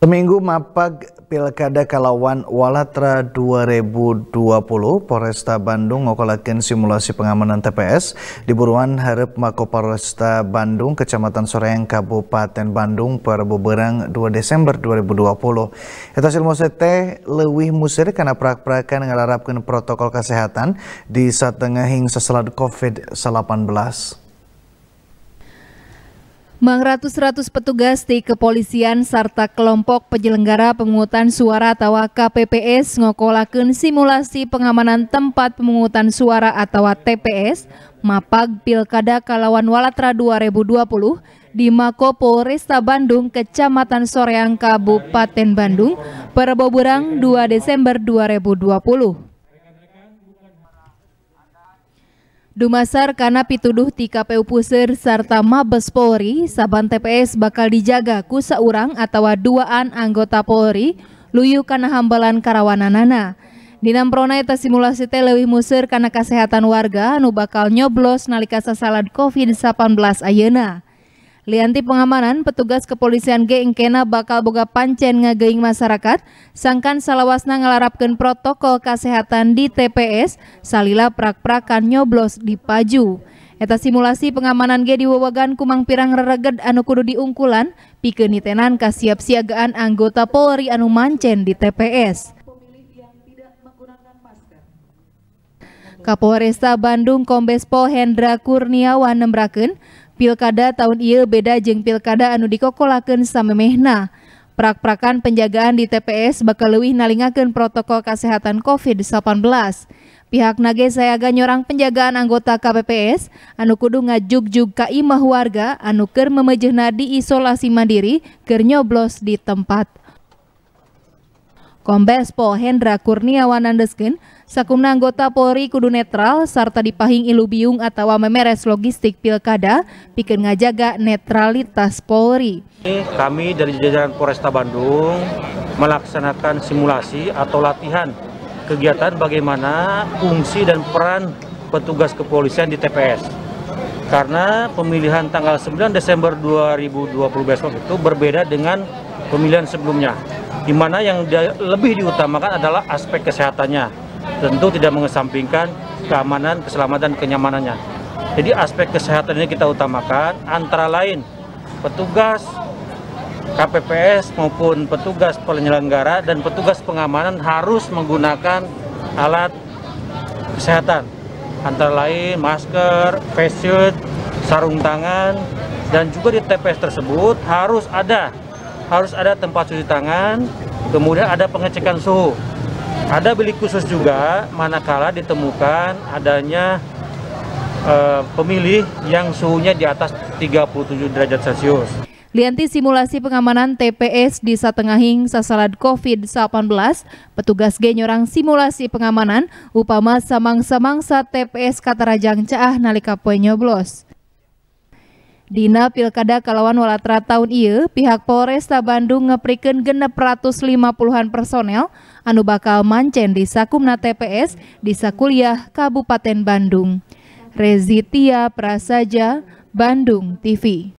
Seminggu mapag Pilkada Kalawan Walatra 2020, Polresta Bandung ngokolakin simulasi pengamanan TPS di buruan harap Mako Polresta Bandung, Kecamatan Soreang, Kabupaten Bandung, Perbu berang 2 Desember 2020. Itu hasil teh lewih musir karena prak-prakan ngelarapkan protokol kesehatan di saat tengah hingga seselat COVID-19. Mang ratus petugas di kepolisian serta kelompok penyelenggara pemungutan suara atau KPPS ngokolakan simulasi pengamanan tempat pemungutan suara atau TPS Mapag Pilkada Kalawan Walatra 2020 di Mako Polresta Bandung, Kecamatan Soreang, Kabupaten Bandung, Perboburang 2 Desember 2020. Dumasar karena pituduh di KPU Pusir serta Mabes Polri, saban TPS bakal dijaga ku seorang atau duaan anggota Polri, luyu karena hambalan karawananana. Dinam prona eta simulasi telewih musir karena kesehatan warga nu bakal nyoblos nalika sasalan COVID-19 ayena Lianti pengamanan, petugas kepolisian Gengkena Kena bakal boga pancen ngageing masyarakat, sangkan salawasna ngelarapkan protokol kesehatan di TPS, salila prak-prakan nyoblos di Paju. Eta simulasi pengamanan G wewagan kumang pirang rereged anu kudu diungkulan, pikenitenan kasiap-siagaan anggota Polri anu mancen di TPS. Kapolresta Bandung Kombes Pol Hendra Kurniawan nembraken Pilkada tahun I beda jeng pilkada anu dikokolaken samemehna. Prak-prakan penjagaan di TPS bakal lewih nalingaken protokol kesehatan COVID-19. Pihak nage sayaga nyorang penjagaan anggota KPPS, anu kudu ngajuk-jug ka imah warga, anu ker memejehna di isolasi mandiri, ker nyoblos di tempat. Kombes Pol Hendra Kurniawan Andeskin, sakumna anggota Polri kudu netral serta dipahing ilubiung atau memeres logistik pilkada pikir ngajaga netralitas Polri. Kami dari jajaran Polresta Bandung melaksanakan simulasi atau latihan kegiatan bagaimana fungsi dan peran petugas kepolisian di TPS. Karena pemilihan tanggal 9 Desember 2020 besok itu berbeda dengan pemilihan sebelumnya di mana yang lebih diutamakan adalah aspek kesehatannya. Tentu tidak mengesampingkan keamanan, keselamatan, kenyamanannya. Jadi aspek kesehatan ini kita utamakan antara lain petugas KPPS maupun petugas penyelenggara dan petugas pengamanan harus menggunakan alat kesehatan antara lain masker, face shield, sarung tangan dan juga di TPS tersebut harus ada harus ada tempat cuci tangan, kemudian ada pengecekan suhu. Ada bilik khusus juga manakala ditemukan adanya e, pemilih yang suhunya di atas 37 derajat Celcius. Lianti simulasi pengamanan TPS di Satengahing sasalad COVID-19, petugas genyorang simulasi pengamanan upama samang-samangsa TPS Katarajang Caah nalika poe nyoblos. Dina Pilkada Kalawan Walatra tahun iya, pihak Polresta Bandung ngeprikan genep ratus lima puluhan personel anu bakal mancen di Sakumna TPS di Sakuliah Kabupaten Bandung. Rezitia Prasaja, Bandung TV.